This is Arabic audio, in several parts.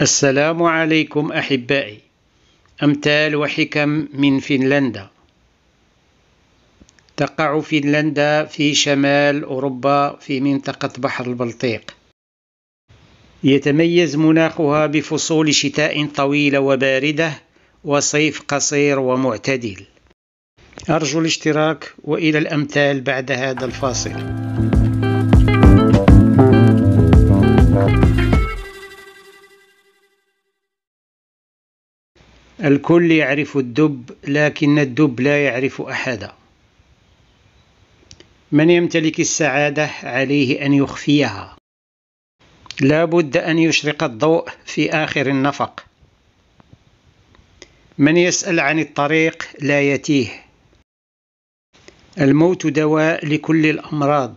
السلام عليكم أحبائي أمثال وحكم من فنلندا تقع فنلندا في شمال أوروبا في منطقة بحر البلطيق يتميز مناخها بفصول شتاء طويلة وباردة وصيف قصير ومعتدل أرجو الاشتراك وإلى الأمثال بعد هذا الفاصل الكل يعرف الدب لكن الدب لا يعرف أحدا من يمتلك السعادة عليه أن يخفيها لا بد أن يشرق الضوء في آخر النفق من يسأل عن الطريق لا يتيه الموت دواء لكل الأمراض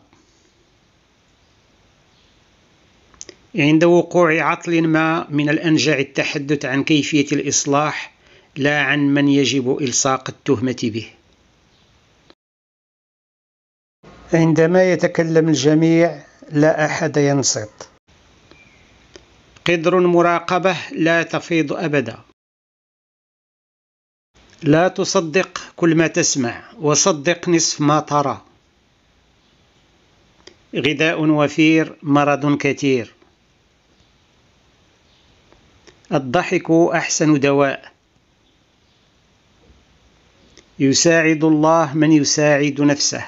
عند وقوع عطل ما من الأنجع التحدث عن كيفية الإصلاح لا عن من يجب إلصاق التهمة به عندما يتكلم الجميع لا أحد ينصت قدر مراقبة لا تفيض أبدا لا تصدق كل ما تسمع وصدق نصف ما ترى غذاء وفير مرض كثير الضحك أحسن دواء يساعد الله من يساعد نفسه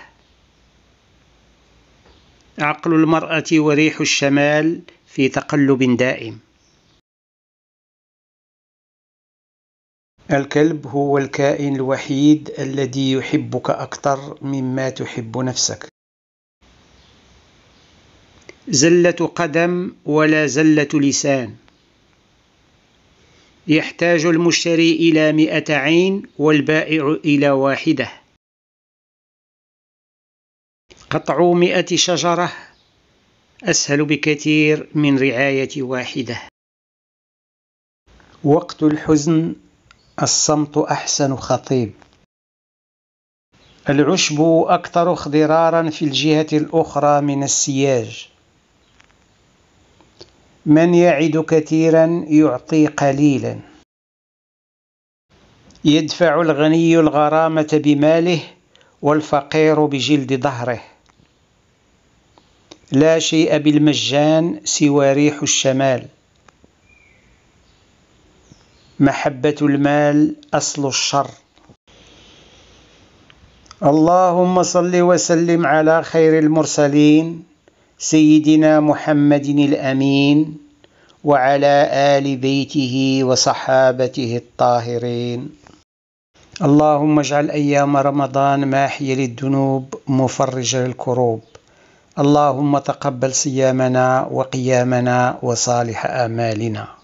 عقل المرأة وريح الشمال في تقلب دائم الكلب هو الكائن الوحيد الذي يحبك أكثر مما تحب نفسك زلة قدم ولا زلة لسان يحتاج المشتري إلى مئة عين والبائع إلى واحدة قطع مئة شجرة أسهل بكثير من رعاية واحدة وقت الحزن الصمت أحسن خطيب العشب أكثر اخضرارا في الجهة الأخرى من السياج من يعد كثيرا يعطي قليلا يدفع الغني الغرامة بماله والفقير بجلد ظهره لا شيء بالمجان سوى ريح الشمال محبة المال أصل الشر اللهم صل وسلم على خير المرسلين سيدنا محمد الامين وعلى ال بيته وصحابته الطاهرين اللهم اجعل ايام رمضان ماحيه للذنوب مفرجه للكروب اللهم تقبل صيامنا وقيامنا وصالح امالنا